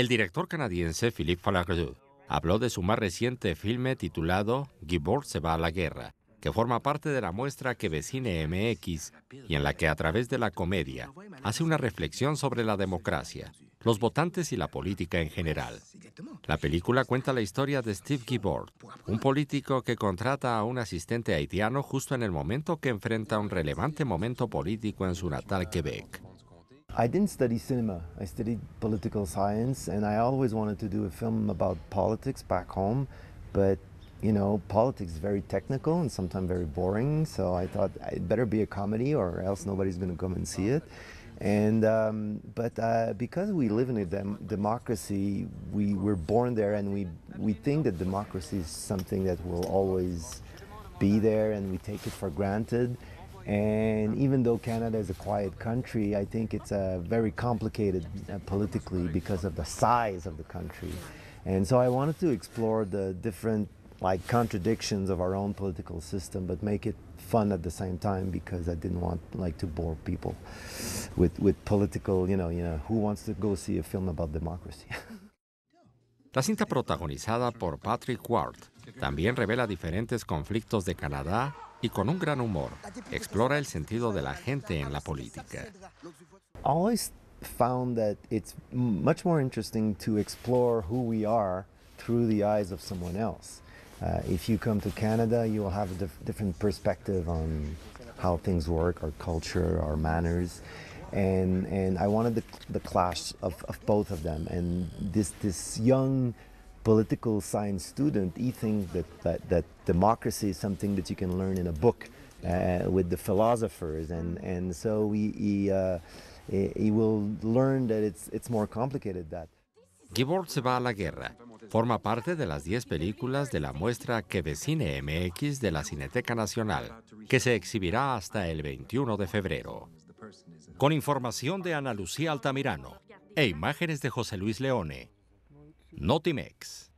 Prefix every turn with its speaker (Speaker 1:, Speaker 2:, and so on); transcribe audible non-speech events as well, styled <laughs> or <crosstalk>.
Speaker 1: El director canadiense Philippe Falardeau habló de su más reciente filme titulado Gibord se va a la guerra, que forma parte de la muestra que vecine MX y en la que a través de la comedia hace una reflexión sobre la democracia, los votantes y la política en general. La película cuenta la historia de Steve Gibord, un político que contrata a un asistente haitiano justo en el momento que enfrenta un relevante momento político en su natal Quebec.
Speaker 2: I didn't study cinema. I studied political science, and I always wanted to do a film about politics back home. But, you know, politics is very technical and sometimes very boring, so I thought it better be a comedy or else nobody's going to come and see it. And, um, but uh, because we live in a dem democracy, we were born there and we, we think that democracy is something that will always be there and we take it for granted. And even though Canada is a quiet country, I think it's uh, very complicated uh, politically because of the size of the country. And so I wanted to explore the different like contradictions of our own political system, but make it fun at the same time because I didn't want like to bore people with with political, you know, you know, who wants to go see a film about democracy. <laughs>
Speaker 1: La cinta protagonizada por Patrick Ward también revela diferentes conflictos de Canadá y con un gran humor explora el sentido de la gente en la política.
Speaker 2: Always found that it's much more interesting to explore who we are through the eyes of someone else. Uh, if you come to Canada, you will have a different perspective on how things work, our culture, our manners. And, and I wanted the, the clash of, of both of them. And this, this young political science student, he thinks that, that, that democracy is something that you can learn in a book uh, with the philosophers. And, and so he, he, uh, he will learn that it's, it's more complicated that.
Speaker 1: se va a la guerra. Forma parte de las 10 películas de la muestra que vecine MX de la Cineteca Nacional, que se exhibirá hasta el 21 de febrero. Con información de Ana Lucía Altamirano e imágenes de José Luis Leone. Notimex.